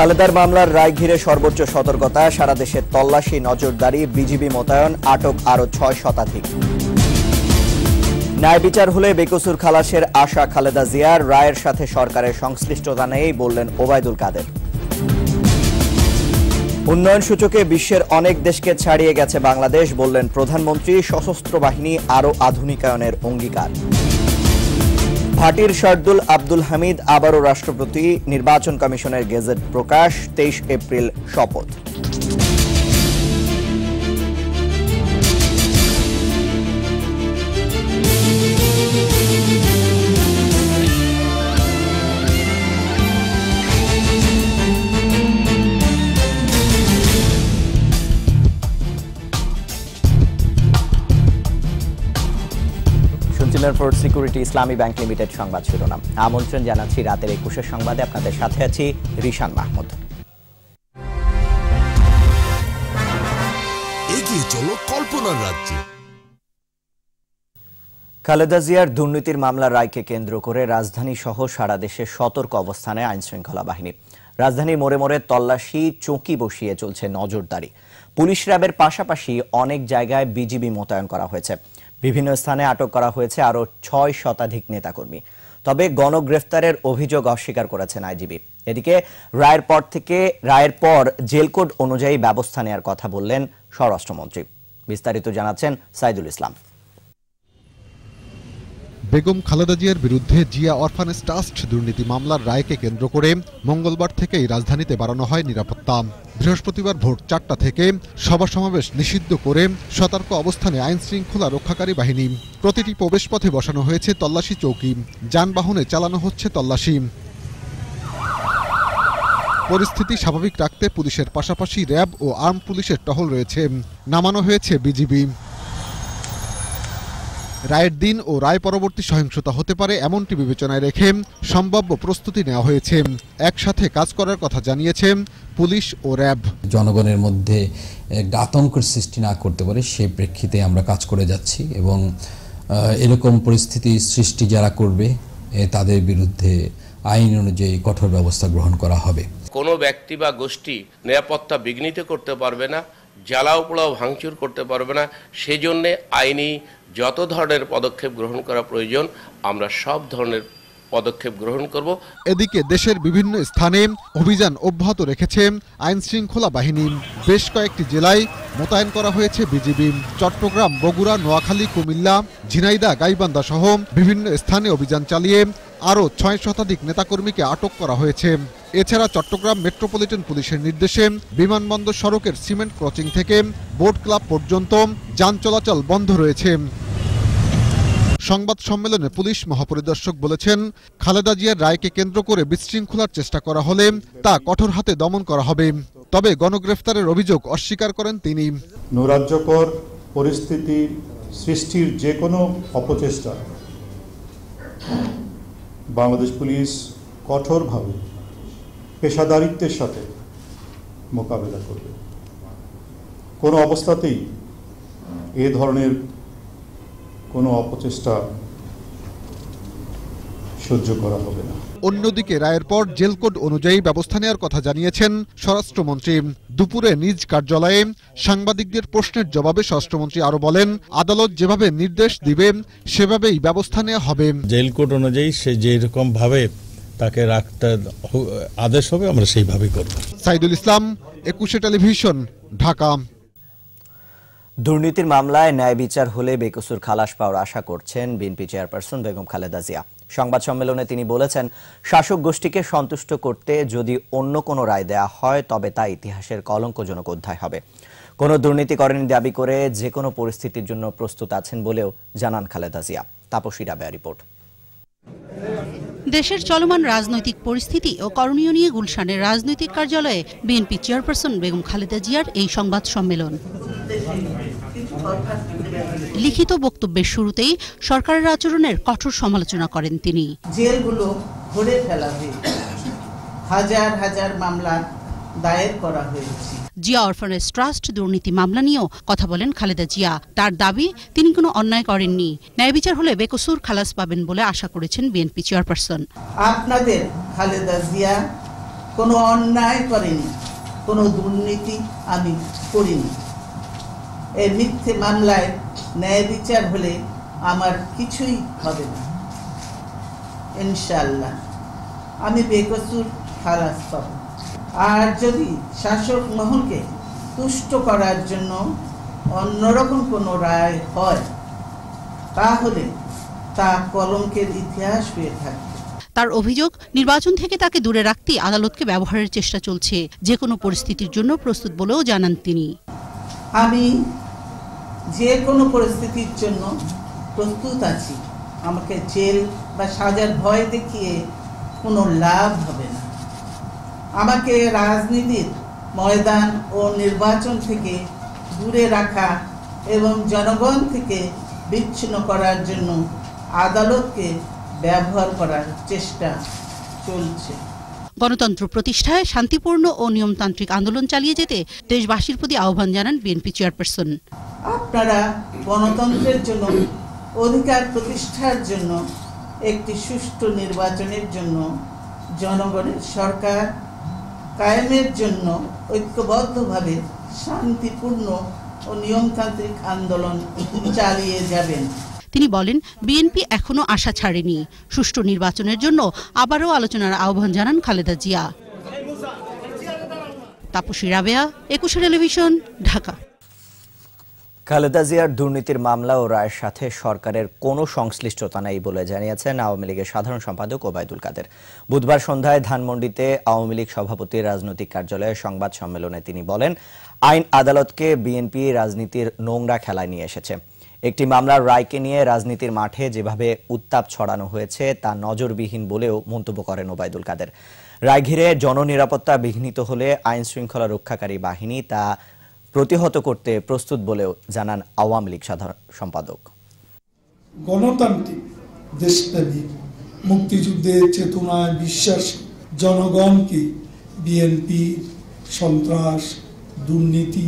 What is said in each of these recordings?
খালেদার মামলার রায় ঘিরে সর্বোচ্চ সতর্কতা সারা দেশে তল্লাশি নজরদারি বিজিবি মোতায়েন আটক আরও ছয় শতাধিক ন্যায় বিচার হলে বেকসুর খালাসের আশা খালেদা জিয়ার রায়ের সাথে সরকারের সংশ্লিষ্টতা নেই বললেন ওবায়দুল কাদের উন্নয়ন সূচকে বিশ্বের অনেক দেশকে ছাড়িয়ে গেছে বাংলাদেশ বললেন প্রধানমন্ত্রী সশস্ত্র বাহিনী আরও আধুনিকায়নের অঙ্গীকার ভাটির শার্দুল আব্দুল হামিদ আবারও রাষ্ট্রপতি নির্বাচন কমিশনের গেজেট প্রকাশ তেইশ এপ্রিল শপথ শুনছিলেন First Security Islami Bank Limited সংবাদ শিরোনাম আমন্ত্রণ জানাচ্ছি রাতের একুশের সংবাদে আপনাদের সাথে আছি রিশান মাহমুদ এগিয়ে চলো কল্পনার রাজ্যে খালেদা জিয়ার দুর্নীতির মামলা রায়কে কেন্দ্র করে রাজধানী সহ সারা দেশে সতর্ক অবস্থানে আইন শৃঙ্খলা বাহিনী রাজধানী মোড়ে মোড়ে তল্লাশি চৌকি বসিয়ে চলছে নজরদারি পুলিশ র্যাবের পাশাপাশি অনেক জায়গায় বিজিবি মোতায়েন করা হয়েছে বিভিন্ন স্থানে আটক করা হয়েছে আরও ছয় শতাধিক নেতাকর্মী তবে গণগ্রেফতারের অভিযোগ অস্বীকার করেছেন আইজিবি এদিকে রায়ের পর থেকে রায়ের পর জেল অনুযায়ী ব্যবস্থা নেওয়ার কথা বললেন স্বরাষ্ট্রমন্ত্রী বিস্তারিত জানাচ্ছেন সাইদুল ইসলাম বেগম খালেদা জিয়ার বিরুদ্ধে জিয়া অরফান ট্রাস্ট দুর্নীতি মামলার রায়কে কেন্দ্র করে মঙ্গলবার থেকেই রাজধানীতে বাড়ানো হয় নিরাপত্তা বৃহস্পতিবার ভোর চারটা থেকে সভা সমাবেশ নিষিদ্ধ করে সতর্ক অবস্থানে আইন শৃঙ্খলা রক্ষাকারী বাহিনী প্রতিটি প্রবেশপথে বসানো হয়েছে তল্লাশি চৌকি যানবাহনে চালানো হচ্ছে তল্লাশি পরিস্থিতি স্বাভাবিক রাখতে পুলিশের পাশাপাশি র্যাব ও আর্ম পুলিশের টহল রয়েছে নামানো হয়েছে বিজিবি রায়ের দিন ও রায় পরবর্তী সহিংসতা হতে পারে এমনটি বিবেচনায় রেখে সম্ভাব্য প্রস্তুতি নেওয়া হয়েছে একসাথে কাজ করার কথা জানিয়েছে পুলিশ ও র্যাব জনগণের মধ্যে আতঙ্কের সৃষ্টি না করতে পারে সেই প্রেক্ষিতে আমরা কাজ করে যাচ্ছি এবং এরকম পরিস্থিতি সৃষ্টি যারা করবে তাদের বিরুদ্ধে আইন অনুযায়ী কঠোর ব্যবস্থা গ্রহণ করা হবে কোনো ব্যক্তি বা গোষ্ঠী নিরাপত্তা বিঘ্নিত করতে পারবে না জ্বালাও পোড়াও ভাঙচুর করতে পারবে না সেজন্যে আইনি যত ধরনের পদক্ষেপ গ্রহণ করা প্রয়োজন আমরা সব ধরনের পদক্ষেপ গ্রহণ করব এদিকে দেশের বিভিন্ন স্থানে অভিযান অব্যাহত রেখেছে আইন শৃঙ্খলা বাহিনী বেশ কয়েকটি জেলায় মোতায়েন করা হয়েছে বিজিবি চট্টগ্রাম বগুড়া নোয়াখালী কুমিল্লা ঝিনাইদা গাইবান্ধা সহ বিভিন্ন স্থানে অভিযান চালিয়ে আরও ছয় শতাধিক নেতাকর্মীকে আটক করা হয়েছে এছাড়া চট্টগ্রাম মেট্রোপলিটন পুলিশের নির্দেশে বিমানবন্দর সড়কের সিমেন্ট ক্রসিং থেকে বোট ক্লাব পর্যন্ত যান চলাচল বন্ধ রয়েছে সংবাদ সম্মেলনে পুলিশ মহাপরিদর্শক বলেছেন খালেদা জিয়ার রায়কে কেন্দ্র করে বিশৃঙ্খলার চেষ্টা করা হলে তা কঠোর হাতে দমন করা হবে তবে গণগ্রেফতারের অভিযোগ অস্বীকার করেন তিনি নৈরাজ্যকর পরিস্থিতি সৃষ্টির যে কোনো অপচেষ্টা বাংলাদেশ পুলিশ কঠোরভাবে পেশাদারিত্বের সাথে মোকাবেলা করবে কোনো অবস্থাতেই এ ধরনের কোনো অপচেষ্টা সহ্য করা হবে না অন্যদিকে রায়ের পর জেল অনুযায়ী ব্যবস্থা নেওয়ার কথা জানিয়েছেন স্বরাষ্ট্রমন্ত্রী দুপুরে নিজ কার্যালয়ে সাংবাদিকদের প্রশ্নের জবাবে স্বরাষ্ট্রমন্ত্রী আরো বলেন আদালত যেভাবে নির্দেশ দিবে সেভাবেই ব্যবস্থা নেওয়া হবে জেল অনুযায়ী সে যেরকম ভাবে তাকে রাখতে আদেশ হবে আমরা সেইভাবেই করব সাইদুল ইসলাম একুশে টেলিভিশন ঢাকা দুর্নীতির মামলায় ন্যায় বিচার হলে বেকসুর খালাস পাওয়ার আশা করছেন বিএনপি চেয়ারপারসন বেগম খালেদা জিয়া সংবাদ সম্মেলনে তিনি বলেছেন শাসক গোষ্ঠীকে সন্তুষ্ট করতে যদি অন্য কোনো রায় দেয়া হয় তবে তা ইতিহাসের কলঙ্কজনক অধ্যায় হবে কোনো দুর্নীতি করেনি দাবি করে যে কোনো পরিস্থিতির জন্য প্রস্তুত আছেন বলেও জানান খালেদা জিয়া তাপসী রাবেয়া রিপোর্ট দেশের চলমান রাজনৈতিক পরিস্থিতি ও করণীয় নিয়ে গুলশানের রাজনৈতিক কার্যালয়ে বিএনপি চেয়ারপারসন বেগম খালেদা জিয়ার এই সংবাদ সম্মেলন লিখিত বক্তব্যের শুরুতেই সরকারের আচরণের কঠোর সমালোচনা করেন তিনি জেলগুলো ভরে ফেলা হাজার হাজার মামলা দায়ের করা হয়েছে জিয়া অরফানেজ ট্রাস্ট দুর্নীতি মামলা নিয়েও কথা বলেন খালেদা জিয়া তার দাবি তিনি কোনো অন্যায় করেননি ন্যায় বিচার হলে বেকসুর খালাস পাবেন বলে আশা করেছেন বিএনপি চেয়ারপারসন আপনাদের খালেদা জিয়া কোনো অন্যায় করেনি কোনো দুর্নীতি আমি করিনি এ মিথ্যে মামলায় ন্যায় বিচার হলে আমার কিছুই হবে না ইনশাল্লাহ আমি বেকসুর খালাস পাব আর যদি শাসক মহলকে তুষ্ট করার জন্য অন্যরকম কোনো রায় হয় তাহলে তা কলঙ্কের ইতিহাস হয়ে থাকে তার অভিযোগ নির্বাচন থেকে তাকে দূরে রাখতে আদালতকে ব্যবহারের চেষ্টা চলছে যে কোনো পরিস্থিতির জন্য প্রস্তুত বলেও জানান তিনি আমি যে কোনো পরিস্থিতির জন্য প্রস্তুত আছি আমাকে জেল বা সাজার ভয় দেখিয়ে কোনো লাভ হবে না আমাকে রাজনীতির ময়দান ও নির্বাচন থেকে দূরে রাখা এবং জনগণ থেকে বিচ্ছিন্ন করার জন্য আদালতকে ব্যবহার করার চেষ্টা চলছে গণতন্ত্র প্রতিষ্ঠায় শান্তিপূর্ণ ও নিয়মতান্ত্রিক আন্দোলন চালিয়ে যেতে দেশবাসীর প্রতি আহ্বান জানান বিএনপি চেয়ারপারসন আপনারা গণতন্ত্রের জন্য অধিকার প্রতিষ্ঠার জন্য একটি সুষ্ঠু নির্বাচনের জন্য জনগণের সরকার কায়েমের জন্য ঐক্যবদ্ধভাবে শান্তিপূর্ণ ও নিয়মতান্ত্রিক আন্দোলন চালিয়ে যাবেন তিনি বলেন বিএনপি এখনো আশা ছাড়েনি সুষ্ঠু নির্বাচনের জন্য আবারও আলোচনার আহ্বান জানান খালেদা জিয়া তাপসী রাবেয়া একুশে টেলিভিশন ঢাকা খালেদা জিয়ার দুর্নীতির মামলা ও রায়ের সাথে সরকারের কোনো সংশ্লিষ্টতা নেই বলে জানিয়েছেন আওয়ামী লীগের সাধারণ সম্পাদক ওবায়দুল কাদের বুধবার সন্ধ্যায় ধানমন্ডিতে আওয়ামী লীগ সভাপতির রাজনৈতিক কার্যালয়ে সংবাদ সম্মেলনে তিনি বলেন আইন আদালতকে বিএনপি রাজনীতির নোংরা খেলায় নিয়ে এসেছে একটি মামলার রায়কে নিয়ে রাজনীতির মাঠে যেভাবে উত্তাপ ছড়ানো হয়েছে তা নজরবিহীন বলেও মন্তব্য করেন ওবায়দুল কাদের রায় ঘিরে জননিরাপত্তা বিঘ্নিত হলে আইন শৃঙ্খলা রক্ষাকারী বাহিনী তা প্রতিহত করতে প্রস্তুত বলেও জানান আওয়ামী লীগ সাধারণ সম্পাদক গণতান্ত্রিক মুক্তিযুদ্ধের চেতনায় বিশ্বাস জনগণকে বিএনপি সন্ত্রাস দুর্নীতি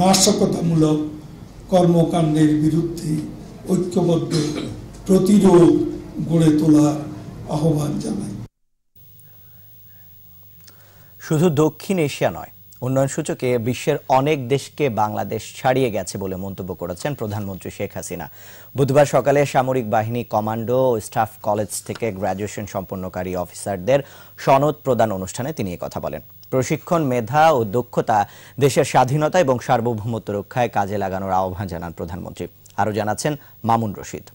নাশকতামূলক কর্মকাণ্ডের বিরুদ্ধে ঐক্যবদ্ধ প্রতিরোধ গড়ে তোলার আহ্বান জানাই শুধু দক্ষিণ এশিয়া নয় উন্নয়ন সূচকে বিশ্বের অনেক দেশকে বাংলাদেশ ছাড়িয়ে গেছে বলে মন্তব্য করেছেন প্রধানমন্ত্রী শেখ হাসিনা বুধবার সকালে সামরিক বাহিনী কমান্ডো ও স্টাফ কলেজ থেকে গ্র্যাজুয়েশন সম্পন্নকারী অফিসারদের সনদ প্রদান অনুষ্ঠানে তিনি কথা বলেন প্রশিক্ষণ মেধা ও দক্ষতা দেশের স্বাধীনতা এবং সার্বভৌমত্ব রক্ষায় কাজে লাগানোর আহ্বান জানান প্রধানমন্ত্রী আরও জানাচ্ছেন মামুন রশিদ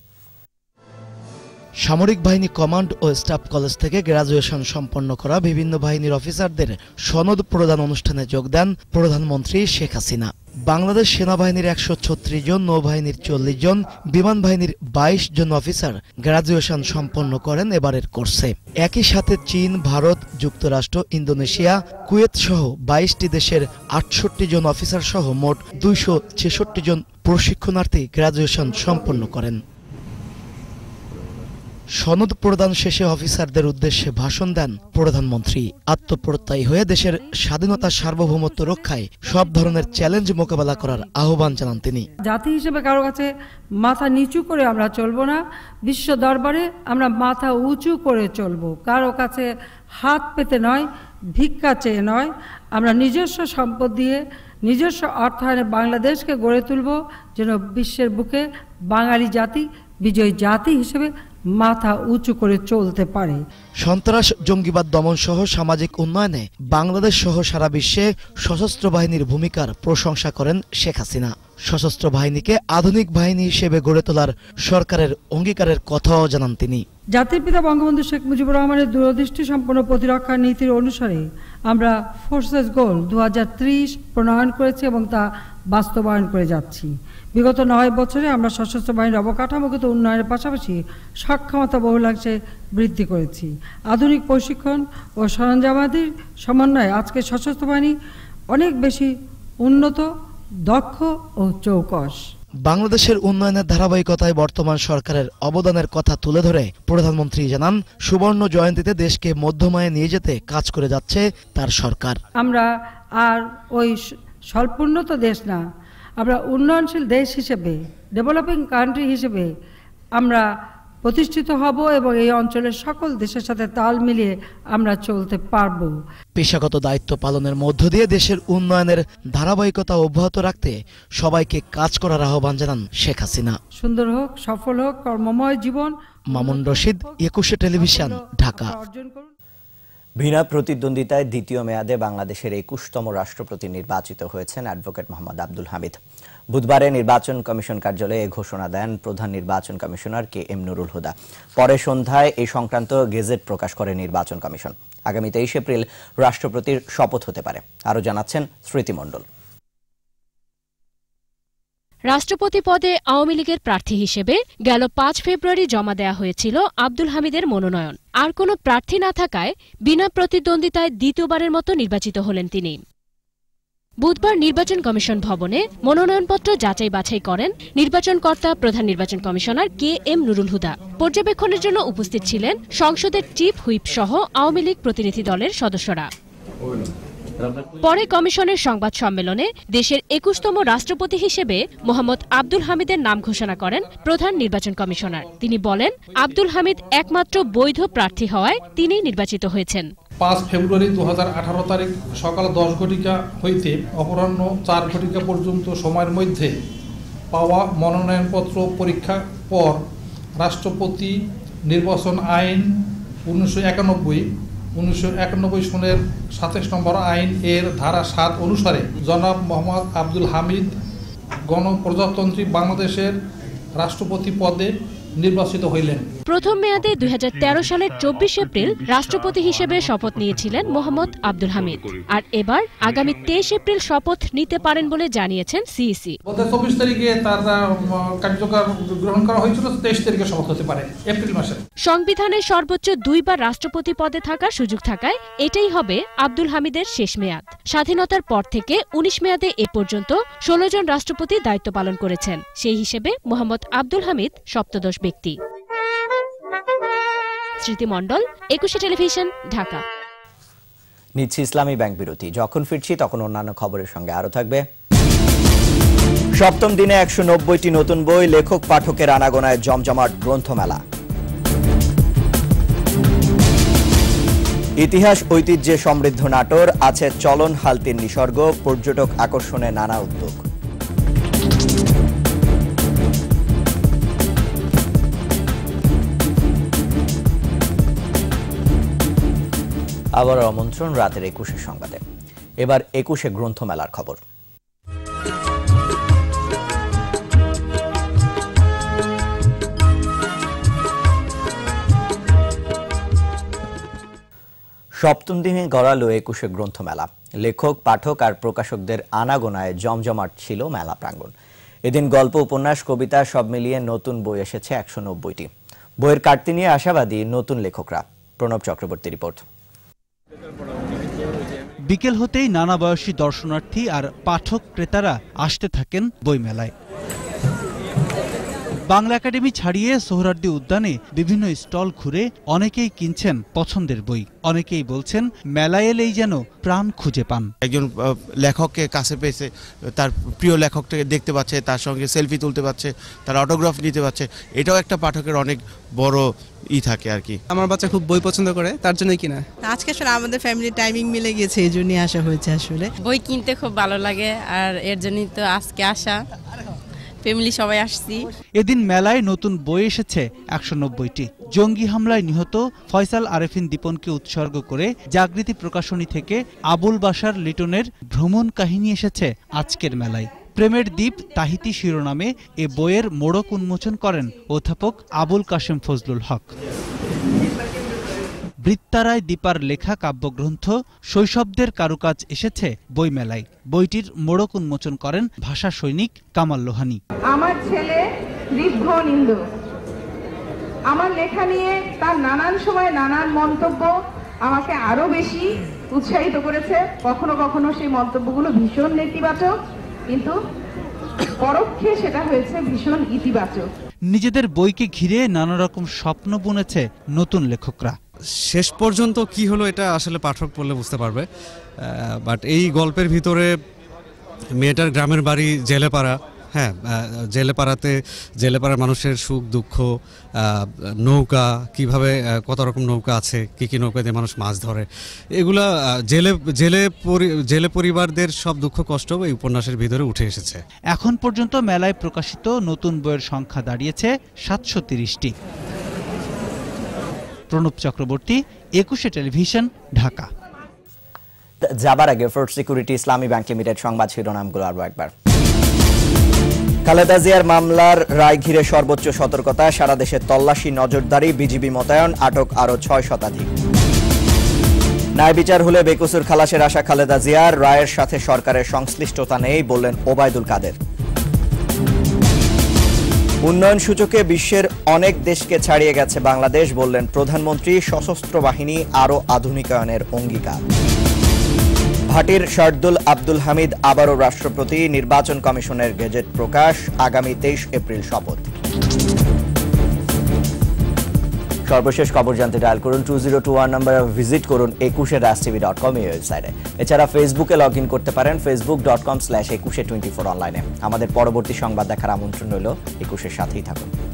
সামরিক বাহিনী কমান্ড ও স্টাফ কলেজ থেকে গ্রাজুয়েশন সম্পন্ন করা বিভিন্ন বাহিনীর অফিসারদের সনদ প্রদান অনুষ্ঠানে যোগ দেন প্রধানমন্ত্রী শেখ হাসিনা বাংলাদেশ সেনাবাহিনীর একশো ছত্রিশ জন নৌবাহিনীর চল্লিশ জন বিমান বাহিনীর বাইশ জন অফিসার গ্রাজুয়েশন সম্পন্ন করেন এবারের কোর্সে একই সাথে চীন ভারত যুক্তরাষ্ট্র ইন্দোনেশিয়া কুয়েত সহ বাইশটি দেশের আটষট্টি জন অফিসার সহ মোট দুইশো ছেষট্টি জন প্রশিক্ষণার্থী গ্রাজুয়েশন সম্পন্ন করেন সনদ প্রদান শেষে অফিসারদের উদ্দেশ্যে ভাষণ দেন প্রধানমন্ত্রী আত্মপ্রত্যয়ী হয়ে দেশের স্বাধীনতা সার্বভৌমত্ব রক্ষায় সব ধরনের চ্যালেঞ্জ মোকাবেলা করার আহ্বান জানান তিনি জাতি হিসেবে কারো কাছে মাথা নিচু করে আমরা চলব না বিশ্ব দরবারে আমরা মাথা উঁচু করে চলব কারো কাছে হাত পেতে নয় ভিক্ষা চেয়ে নয় আমরা নিজস্ব সম্পদ দিয়ে নিজস্ব অর্থায়নে বাংলাদেশকে গড়ে তুলব যেন বিশ্বের বুকে বাঙালি জাতি বিজয়ী জাতি হিসেবে মাথা উঁচু করে চলতে পারে সন্ত্রাস জঙ্গিবাদ দমন সহ সামাজিক উন্নয়নে বাংলাদেশ সহ সারা বিশ্বে সশস্ত্র বাহিনীর ভূমিকার প্রশংসা করেন শেখ হাসিনা সশস্ত্র বাহিনীকে আধুনিক বাহিনী হিসেবে গড়ে তোলার সরকারের অঙ্গীকারের কথাও জানান তিনি জাতির পিতা বঙ্গবন্ধু শেখ মুজিবুর রহমানের দূরদৃষ্টি সম্পন্ন প্রতিরক্ষা নীতির অনুসারে আমরা ফোর্সেস গোল দু প্রণয়ন করেছি এবং তা বাস্তবায়ন করে যাচ্ছি বিগত নয় বছরে আমরা সশস্ত্র বাহিনীর অবকাঠামোগত উন্নয়নের পাশাপাশি সক্ষমতা বহুলাংশে বৃদ্ধি করেছি আধুনিক প্রশিক্ষণ ও সরঞ্জামাদির সমন্বয়ে আজকে সশস্ত্র বাহিনী অনেক বেশি উন্নত দক্ষ ও চৌকস বাংলাদেশের উন্নয়নের ধারাবাহিকতায় বর্তমান সরকারের অবদানের কথা তুলে ধরে প্রধানমন্ত্রী জানান সুবর্ণ জয়ন্তীতে দেশকে মধ্যমায় নিয়ে যেতে কাজ করে যাচ্ছে তার সরকার আমরা আর ওই স্বল্পোন্নত দেশ না আমরা উন্নয়নশীল দেশ হিসেবে ডেভেলপিং কান্ট্রি হিসেবে আমরা প্রতিষ্ঠিত হব এবং এই অঞ্চলের সকল দেশের সাথে তাল মিলিয়ে আমরা চলতে পারব পেশাগত দায়িত্ব পালনের মধ্য দিয়ে দেশের উন্নয়নের ধারাবাহিকতা অব্যাহত রাখতে সবাইকে কাজ করার আহ্বান জানান শেখ হাসিনা সুন্দর হোক সফল হোক কর্মময় জীবন মামুন রশিদ একুশে টেলিভিশন ঢাকা বিনা প্রতিদ্বন্দ্বিতায় দ্বিতীয় মেয়াদে বাংলাদেশের একুশতম রাষ্ট্রপতি নির্বাচিত হয়েছেন অ্যাডভোকেট মোহাম্মদ আব্দুল হামিদ বুধবারে নির্বাচন কমিশন কার্যালয়ে ঘোষণা দেন প্রধান নির্বাচন commissioner K M Nurul Huda পরে সন্ধ্যায় এ সংক্রান্ত গেজেট প্রকাশ করে নির্বাচন কমিশন আগামী তেইশ এপ্রিল রাষ্ট্রপতির শপথ হতে পারে আরও জানাচ্ছেন স্মৃতিমণ্ডল রাষ্ট্রপতি পদে আওয়ামী লীগের প্রার্থী হিসেবে গেল পাঁচ ফেব্রুয়ারি জমা দেয়া হয়েছিল আব্দুল হামিদের মনোনয়ন আর কোনো প্রার্থী না থাকায় বিনা প্রতিদ্বন্দ্বিতায় দ্বিতীয়বারের মতো নির্বাচিত হলেন তিনি বুধবার নির্বাচন কমিশন ভবনে মনোনয়নপত্র যাচাই বাছাই করেন নির্বাচন কর্তা প্রধান নির্বাচন commissioner K M Nurul Huda পর্যবেক্ষণের জন্য উপস্থিত ছিলেন সংসদের চিফ হুইপ সহ আওয়ামী লীগ প্রতিনিধি দলের সদস্যরা পরে কমিশনের সংবাদ সম্মেলনে দেশের একুশতম রাষ্ট্রপতি হিসেবে মোহাম্মদ আব্দুল হামিদের নাম ঘোষণা করেন প্রধান নির্বাচন কমিশনার তিনি বলেন আব্দুল হামিদ একমাত্র বৈধ প্রার্থী হওয়ায় তিনি নির্বাচিত হয়েছেন পাঁচ ফেব্রুয়ারি দু আঠারো তারিখ সকাল দশ ঘটিকা হইতে অপরাহ্ন চার ঘটিকা পর্যন্ত সময়ের মধ্যে পাওয়া মনোনয়নপত্র পরীক্ষা পর রাষ্ট্রপতি নির্বাচন আইন উনিশশো উনিশশো একানব্বই সনের সাতাশ নম্বর আইন এর ধারা সাত অনুসারে জনাব মোহাম্মদ আব্দুল হামিদ গণপ্রজাতন্ত্রী বাংলাদেশের রাষ্ট্রপতি পদে নির্বাচিত হইলেন প্রথম মেয়াদে দুই সালের চব্বিশ এপ্রিল রাষ্ট্রপতি হিসেবে শপথ নিয়েছিলেন মোহাম্মদ আব্দুল হামিদ আর এবার আগামী তেইশ এপ্রিল শপথ নিতে পারেন বলে জানিয়েছেন সিইসি গত চব্বিশ তারিখে তার কার্যকর গ্রহণ করা হয়েছিল তেইশ তারিখে শপথ হতে পারে এপ্রিল মাসে সংবিধানের সর্বোচ্চ দুইবার রাষ্ট্রপতি পদে থাকার সুযোগ থাকায় এটাই হবে আব্দুল হামিদের শেষ মেয়াদ স্বাধীনতার পর থেকে উনিশ মেয়াদে এ পর্যন্ত ষোলো জন রাষ্ট্রপতি দায়িত্ব পালন করেছেন সেই হিসেবে মোহাম্মদ আব্দুল হামিদ সপ্তদশ ব্যক্তি স্মৃতিমণ্ডল একুশে টেলিভিশন ঢাকা নিচ্ছি ইসলামী ব্যাংক বিরতি যখন ফিরছি তখন অন্যান্য খবরের সঙ্গে আরো থাকবে সপ্তম দিনে একশো নব্বইটি নতুন বই লেখক পাঠকের আনাগোনায় জমজমাট গ্রন্থমেলা ইতিহাস ঐতিহ্যে সমৃদ্ধ নাটোর আছে চলন হালতির নিসর্গ পর্যটক আকর্ষণে নানা উদ্যোগ আবার আমন্ত্রণ রাতের একুশে সংবাদে এবার একুশে গ্রন্থমেলার খবর সপ্তম দিনে গড়ালো একুশে গ্রন্থমেলা লেখক পাঠক আর প্রকাশকদের আনাগোনায় জমজমাট ছিল মেলা প্রাঙ্গণ এদিন গল্প উপন্যাস কবিতা সব মিলিয়ে নতুন বই এসেছে একশো নব্বইটি বইয়ের কাটতি নিয়ে আশাবাদী নতুন লেখকরা প্রণব চক্রবর্তী রিপোর্ট বিকেল হতেই নানা বয়সী দর্শনার্থী আর পাঠক ক্রেতারা আসতে থাকেন বইমেলায় বাংলা একাডেমি ছাড়িয়ে সোহরার্দি উদ্যানে বিভিন্ন স্টল ঘুরে অনেকেই কিনছেন পছন্দের বই অনেকেই বলছেন মেলায় এলেই যেন প্রাণ খুঁজে পান একজন লেখককে কাছে পেয়েছে তার প্রিয় লেখকটাকে দেখতে পাচ্ছে তার সঙ্গে সেলফি তুলতে পারছে তার অটোগ্রাফ নিতে পারছে এটাও একটা পাঠকের অনেক বড় ই থাকে আর কি আমার বাচ্চা খুব বই পছন্দ করে তার জন্যই কিনা আজকে আসলে আমাদের ফ্যামিলি টাইমিং মিলে গিয়েছে এই জন্যই আসা হয়েছে আসলে বই কিনতে খুব ভালো লাগে আর এর জন্যই তো আজকে আসা ফ্যামিলি সবাই আসছি এদিন মেলায় নতুন বই এসেছে একশো নব্বইটি জঙ্গি হামলায় নিহত ফয়সাল আরেফিন দীপনকে উৎসর্গ করে জাগৃতি প্রকাশনী থেকে আবুল বাসার লিটনের ভ্রমণ কাহিনী এসেছে আজকের মেলায় প্রেমের দ্বীপ তাহিতি শিরোনামে এ বইয়ের মোড়ক উন্মোচন করেন অধ্যাপক আবুল কাশেম ফজলুল হক বৃত্তারায় দীপার লেখা কাব্যগ্রন্থ শৈশবদের কারুকাজ এসেছে বইমেলায় বইটির মোড়ক উন্মোচন করেন ভাষা সৈনিক কামাল লোহানি আমার ছেলে আমার লেখা নিয়ে তার নানান সময় নানান মন্তব্য আমাকে আরো বেশি উৎসাহিত করেছে কখনো কখনো সেই মন্তব্যগুলো ভীষণ নেতিবাচক কিন্তু পরোক্ষে সেটা হয়েছে ভীষণ ইতিবাচক নিজেদের বইকে ঘিরে নানা রকম স্বপ্ন বুনেছে নতুন লেখকরা শেষ পর্যন্ত কি হলো এটা আসলে পাঠক পড়লে বুঝতে পারবে বাট এই গল্পের ভিতরে মেয়েটার গ্রামের বাড়ি জেলেপাড়া হ্যাঁ জেলেপাড়াতে জেলেপাড়ার মানুষের সুখ দুঃখ নৌকা কিভাবে কত রকম নৌকা আছে কী কী নৌকা দিয়ে মানুষ মাছ ধরে এগুলা জেলে জেলে জেলে পরিবারদের সব দুঃখ কষ্ট এই উপন্যাসের ভিতরে উঠে এসেছে এখন পর্যন্ত মেলায় প্রকাশিত নতুন বইয়ের সংখ্যা দাঁড়িয়েছে সাতশো তিরিশটি প্রণব চক্রবর্তী একুশে টেলিভিশন ঢাকা যাবার আগে First Security Islami Bank Limited সংবাদ শিরোনামগুলো আরো একবার খালেদা জিয়ার মামলার রায় ঘিরে সর্বোচ্চ সতর্কতা সারা দেশে তল্লাশি নজরদারি বিজিবি মোতায়েন আটক আরও ছয় শতাধিক ন্যায় বিচার হলে বেকুসুর খালাসের আশা খালেদা জিয়ার রায়ের সাথে সরকারের সংশ্লিষ্টতা নেই বললেন ওবায়দুল কাদের উন্নয়ন সূচকে বিশ্বের অনেক দেশকে ছাড়িয়ে গেছে বাংলাদেশ বললেন প্রধানমন্ত্রী সশস্ত্র বাহিনী আরও আধুনিকায়নের অঙ্গীকার ভাটির শার্দুল আব্দুল হামিদ আবারও রাষ্ট্রপতি নির্বাচন কমিশনের গেজেট প্রকাশ আগামী তেইশ এপ্রিল শপথ সর্বশেষ খবর জানতে ডায়াল করুন টু জিরো টু ওয়ান নম্বরে ভিজিট করুন একুশে রাজ টিভি ডট কম এই ওয়েবসাইটে এছাড়া ফেসবুকে লগ ইন করতে পারেন Facebook dot com slash Ekushey twenty four অনলাইনে আমাদের পরবর্তী সংবাদ দেখার আমন্ত্রণ রইল একুশের সাথেই থাকুন